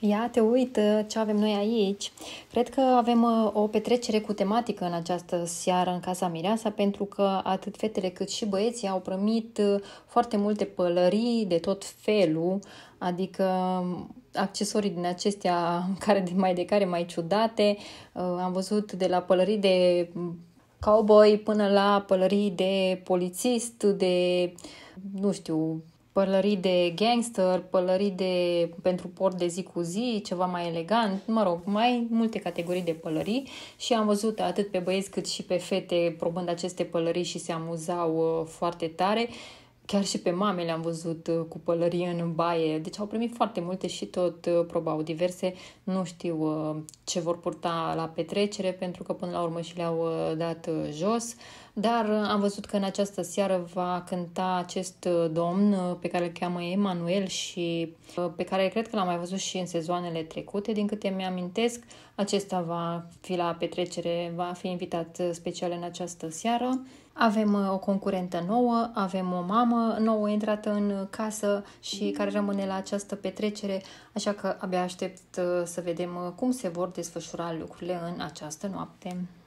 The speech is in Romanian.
Ia te uh, ce avem noi aici. Cred că avem uh, o petrecere cu tematică în această seară în Casa Mireasa, pentru că atât fetele cât și băieții au primit uh, foarte multe pălării de tot felul, adică um, accesorii din acestea care de mai de care mai ciudate. Am văzut de la pălării de um, cowboy până la pălării de polițist, de nu știu, pălării de gangster, pălării de, pentru port de zi cu zi, ceva mai elegant, mă rog, mai multe categorii de pălării și am văzut atât pe băieți cât și pe fete probând aceste pălării și se amuzau uh, foarte tare. Chiar și pe mame le-am văzut uh, cu pălărie în baie, deci au primit foarte multe și tot uh, probau diverse. Nu știu uh, ce vor purta la petrecere, pentru că până la urmă și le-au dat jos, dar am văzut că în această seară va cânta acest domn pe care îl cheamă Emanuel și pe care cred că l-am mai văzut și în sezoanele trecute, din câte mi-amintesc. Acesta va fi la petrecere, va fi invitat special în această seară. Avem uh, o concurentă nouă, avem o mamă nouă intrată în casă și care rămâne la această petrecere, așa că abia aștept uh, să vedem uh, cum se vor desfășura lucrurile în această noapte.